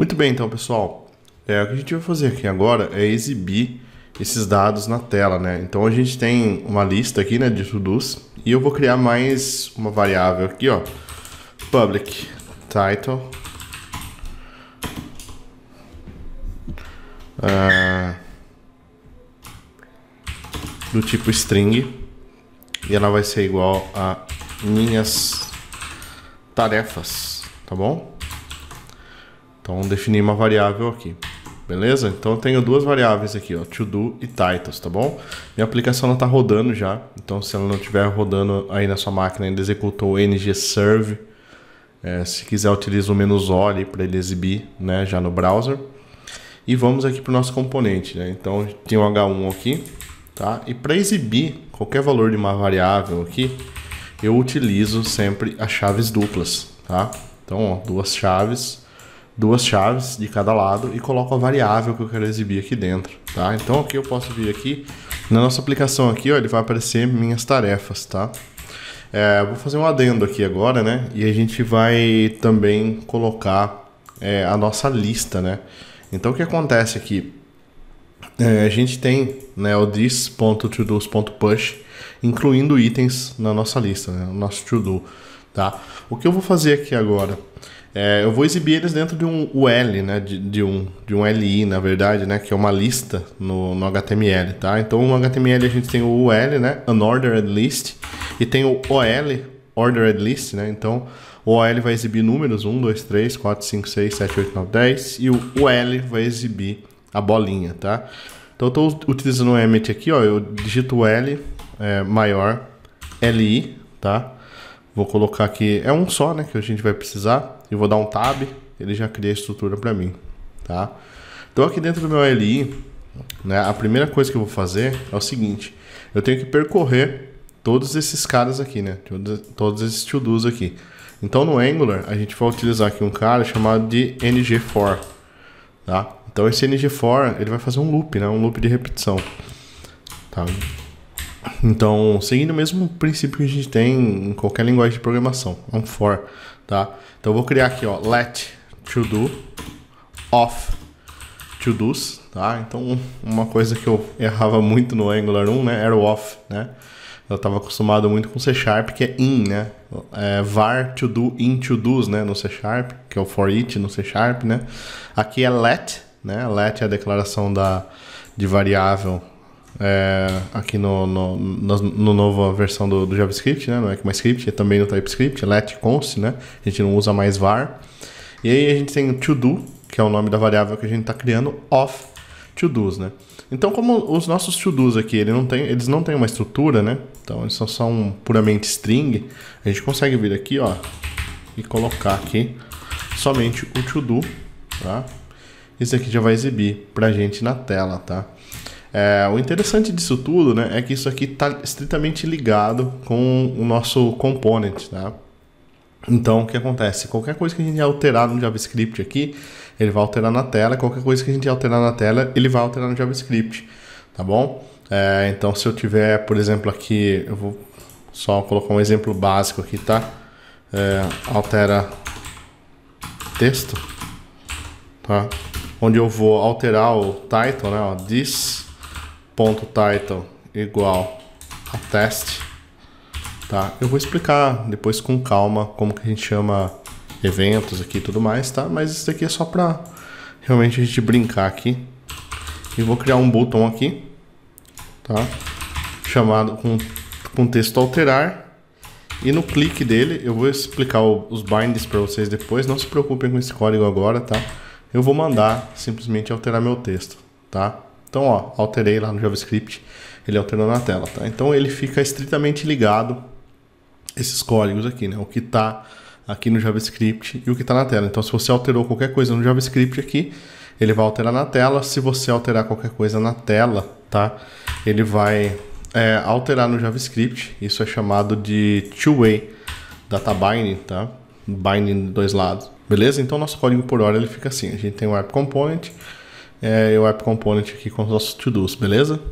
Muito bem, então, pessoal. É, o que a gente vai fazer aqui agora é exibir esses dados na tela, né? Então a gente tem uma lista aqui, né, de todos e eu vou criar mais uma variável aqui, ó, public title uh, do tipo string e ela vai ser igual a minhas tarefas, tá bom? Então defini definir uma variável aqui. Beleza? Então eu tenho duas variáveis aqui, ó, to e titles, tá bom? Minha aplicação não tá rodando já, então se ela não estiver rodando aí na sua máquina, ainda executou o ng serve. É, se quiser utiliza o menos "-o" ali para ele exibir, né, já no browser. E vamos aqui para o nosso componente, né? Então tem o h1 aqui, tá? E para exibir qualquer valor de uma variável aqui, eu utilizo sempre as chaves duplas, tá? Então, ó, duas chaves duas chaves de cada lado e coloco a variável que eu quero exibir aqui dentro, tá? Então aqui eu posso vir aqui, na nossa aplicação aqui, ó, ele vai aparecer minhas tarefas, tá? É, vou fazer um adendo aqui agora, né? E a gente vai também colocar é, a nossa lista, né? Então o que acontece aqui? É, a gente tem né, o this.todos.push incluindo itens na nossa lista, né? O nosso todo, tá? O que eu vou fazer aqui agora? É, eu vou exibir eles dentro de um UL, né? De, de, um, de um LI, na verdade, né? Que é uma lista no, no HTML, tá? Então, no HTML a gente tem o UL, né? Unordered List. E tem o OL, Ordered List, né? Então, o OL vai exibir números 1, 2, 3, 4, 5, 6, 7, 8, 9, 10. E o UL vai exibir a bolinha, tá? Então, eu estou utilizando o emit aqui, ó. Eu digito o L é, maior LI, tá? Vou colocar aqui, é um só, né, que a gente vai precisar. E vou dar um tab, ele já cria a estrutura para mim, tá? Então aqui dentro do meu LI, né, a primeira coisa que eu vou fazer é o seguinte. Eu tenho que percorrer todos esses caras aqui, né? Todos esses to-dos aqui. Então no Angular, a gente vai utilizar aqui um cara chamado de ng tá? Então esse ng ele vai fazer um loop, né? Um loop de repetição. Tá? Então, seguindo o mesmo princípio que a gente tem em qualquer linguagem de programação, é um for, tá? Então, eu vou criar aqui, ó, let to do off to do's, tá? Então, uma coisa que eu errava muito no Angular 1, né, era o off, né? Eu estava acostumado muito com C Sharp, que é in, né? É var to do in to do's, né, no C Sharp, que é o for it no C Sharp, né? Aqui é let, né? Let é a declaração da, de variável é, aqui no, no, no, no, versão do, do JavaScript, né? No é ECMAScript, é é também no TypeScript, let const, né? A gente não usa mais var. E aí a gente tem o to do, que é o nome da variável que a gente está criando, of to dos, né? Então, como os nossos to dos aqui, ele não tem, eles não têm uma estrutura, né? Então, eles são só um puramente string. A gente consegue vir aqui, ó, e colocar aqui somente o to do, tá? Isso aqui já vai exibir pra gente na tela, tá? É, o interessante disso tudo né, é que isso aqui está estritamente ligado com o nosso component. Tá? Então, o que acontece? Qualquer coisa que a gente alterar no JavaScript aqui, ele vai alterar na tela. Qualquer coisa que a gente alterar na tela, ele vai alterar no JavaScript. Tá bom? É, então, se eu tiver, por exemplo, aqui, eu vou só colocar um exemplo básico aqui, tá? É, altera texto, tá? Onde eu vou alterar o title, né? Ó, this ponto title igual a test, tá? Eu vou explicar depois com calma como que a gente chama eventos aqui e tudo mais, tá? Mas isso aqui é só para realmente a gente brincar aqui. E vou criar um botão aqui, tá? Chamado com, com texto alterar. E no clique dele, eu vou explicar o, os binds para vocês depois. Não se preocupem com esse código agora, tá? Eu vou mandar simplesmente alterar meu texto, tá? Então, ó, alterei lá no JavaScript, ele alterou na tela, tá? Então ele fica estritamente ligado esses códigos aqui, né? O que está aqui no JavaScript e o que está na tela. Então, se você alterou qualquer coisa no JavaScript aqui, ele vai alterar na tela. Se você alterar qualquer coisa na tela, tá? Ele vai é, alterar no JavaScript. Isso é chamado de two-way data binding, tá? Binding de dois lados. Beleza? Então, nosso código por hora ele fica assim. A gente tem o app component, é, o App Component aqui com os nossos to-dos, beleza?